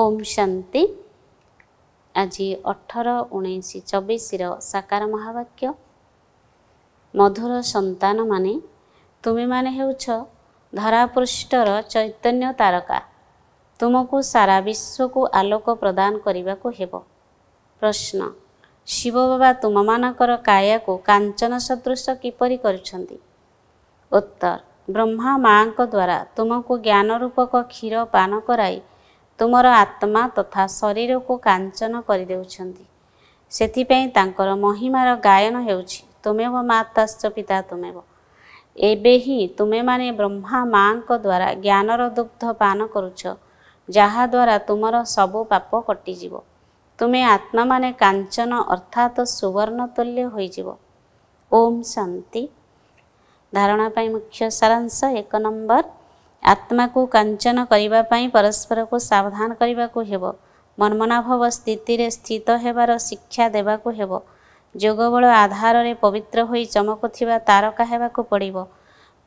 ଓମ୍ ଶାନ୍ତି ଆଜି ଅଠର ଉଣେଇଶ ଚବିଶର ସାକାର ମହାବାକ୍ୟ ମଧୁର ସନ୍ତାନମାନେ ତୁମେମାନେ ହେଉଛ ଧରାପୃଷ୍ଠର ଚୈତନ୍ୟ ତାରକା ତୁମକୁ ସାରା ବିଶ୍ୱକୁ ଆଲୋକ ପ୍ରଦାନ କରିବାକୁ ହେବ ପ୍ରଶ୍ନ ଶିବ ବାବା ତୁମମାନଙ୍କର କାୟାକୁ କାଞ୍ଚନ ସଦୃଶ କିପରି କରିଛନ୍ତି ଉତ୍ତର ବ୍ରହ୍ମା ମାଆଙ୍କ ଦ୍ୱାରା ତୁମକୁ ଜ୍ଞାନରୂପକ କ୍ଷୀର ପାନ କରାଇ ତୁମର ଆତ୍ମା ତଥା ଶରୀରକୁ କାଞ୍ଚନ କରିଦେଉଛନ୍ତି ସେଥିପାଇଁ ତାଙ୍କର ମହିମାର ଗାୟନ ହେଉଛି ତୁମେ ତୁମେବ ମାତାଶ୍ଚ ପିତା ତୁମେ ତୁମେବ ଏବେ ହିଁ ତୁମେମାନେ ବ୍ରହ୍ମା ମାଙ୍କ ଦ୍ୱାରା ଜ୍ଞାନର ଦୁଗ୍ଧ ପାନ କରୁଛ ଯାହାଦ୍ୱାରା ତୁମର ସବୁ ପାପ କଟିଯିବ ତୁମେ ଆତ୍ମାମାନେ କାଞ୍ଚନ ଅର୍ଥାତ୍ ସୁବର୍ଣ୍ଣ ତୁଲ୍ୟ ହୋଇଯିବ ଓମ୍ ଶାନ୍ତି ଧାରଣା ପାଇଁ ମୁଖ୍ୟ ସାରାଂଶ ଏକ ନମ୍ବର ଆତ୍ମାକୁ କାଞ୍ଚନ କରିବା ପାଇଁ ପରସ୍ପରକୁ ସାବଧାନ କରିବାକୁ ହେବ ମନ୍ମନାଭବ ସ୍ଥିତିରେ ସ୍ଥିତ ହେବାର ଶିକ୍ଷା ଦେବାକୁ ହେବ ଯୋଗବଳ ଆଧାରରେ ପବିତ୍ର ହୋଇ ଚମକୁଥିବା ତାରକା ହେବାକୁ ପଡ଼ିବ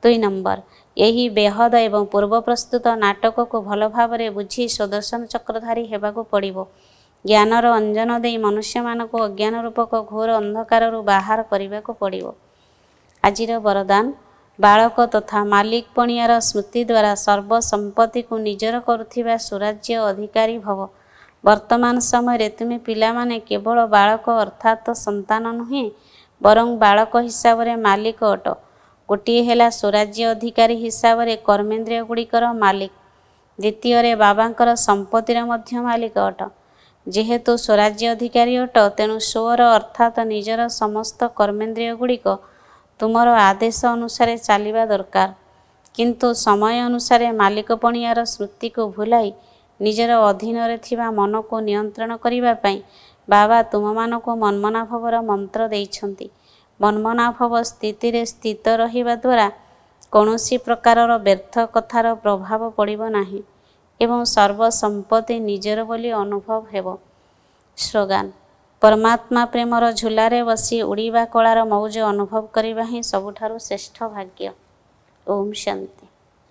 ଦୁଇ ନମ୍ବର ଏହି ବେହଦ ଏବଂ ପୂର୍ବ ପ୍ରସ୍ତୁତ ନାଟକକୁ ଭଲ ଭାବରେ ବୁଝି ସ୍ୱଦର୍ଶନ ଚକ୍ରଧାରୀ ହେବାକୁ ପଡ଼ିବ ଜ୍ଞାନର ଅଞ୍ଜନ ଦେଇ ମନୁଷ୍ୟମାନଙ୍କୁ ଅଜ୍ଞାନ ରୂପକ ଘୋର ଅନ୍ଧକାରରୁ ବାହାର କରିବାକୁ ପଡ଼ିବ ଆଜିର ବରଦାନ ବାଳକ ତଥା ମାଲିକ ପଣିଆର ସ୍ମୃତି ଦ୍ୱାରା ସର୍ବସମ୍ପତ୍ତିକୁ ନିଜର କରୁଥିବା ସ୍ୱରାଜ୍ୟ ଅଧିକାରୀ ଭବ ବର୍ତ୍ତମାନ ସମୟରେ ତୁମେ ପିଲାମାନେ କେବଳ ବାଳକ ଅର୍ଥାତ୍ ସନ୍ତାନ ନୁହେଁ ବରଂ ବାଳକ ହିସାବରେ ମାଲିକ ଅଟ ଗୋଟିଏ ହେଲା ସ୍ୱରାଜ୍ୟ ଅଧିକାରୀ ହିସାବରେ କର୍ମେନ୍ଦ୍ରିୟ ଗୁଡ଼ିକର ମାଲିକ ଦ୍ୱିତୀୟରେ ବାବାଙ୍କର ସମ୍ପତ୍ତିର ମଧ୍ୟ ମାଲିକ ଅଟ ଯେହେତୁ ସ୍ୱରାଜ୍ୟ ଅଧିକାରୀ ଅଟ ତେଣୁ ସୋର ଅର୍ଥାତ୍ ନିଜର ସମସ୍ତ କର୍ମେନ୍ଦ୍ରିୟ ଗୁଡ଼ିକ ତୁମର ଆଦେଶ ଅନୁସାରେ ଚାଲିବା ଦରକାର କିନ୍ତୁ ସମୟ ଅନୁସାରେ ମାଲିକପଣିଆର ସ୍ମୃତିକୁ ଭୁଲାଇ ନିଜର ଅଧୀନରେ ଥିବା ମନକୁ ନିୟନ୍ତ୍ରଣ କରିବା ପାଇଁ ବାବା ତୁମମାନଙ୍କୁ ମନ୍ମନାଭବର ମନ୍ତ୍ର ଦେଇଛନ୍ତି ମନ୍ମନାଭବ ସ୍ଥିତିରେ ସ୍ଥିତ ରହିବା ଦ୍ୱାରା କୌଣସି ପ୍ରକାରର ବ୍ୟର୍ଥ କଥାର ପ୍ରଭାବ ପଡ଼ିବ ନାହିଁ ଏବଂ ସର୍ବସମ୍ପତ୍ତି ନିଜର ବୋଲି ଅନୁଭବ ହେବ ସ୍ଲୋଗାନ ପରମାତ୍ମା ପ୍ରେମର ଝୁଲାରେ ବସି ଉଡ଼ିବା କଳାର ମଉଜ ଅନୁଭବ କରିବା ହିଁ ସବୁଠାରୁ ଶ୍ରେଷ୍ଠ ଭାଗ୍ୟ ଓମ୍ ଶାନ୍ତି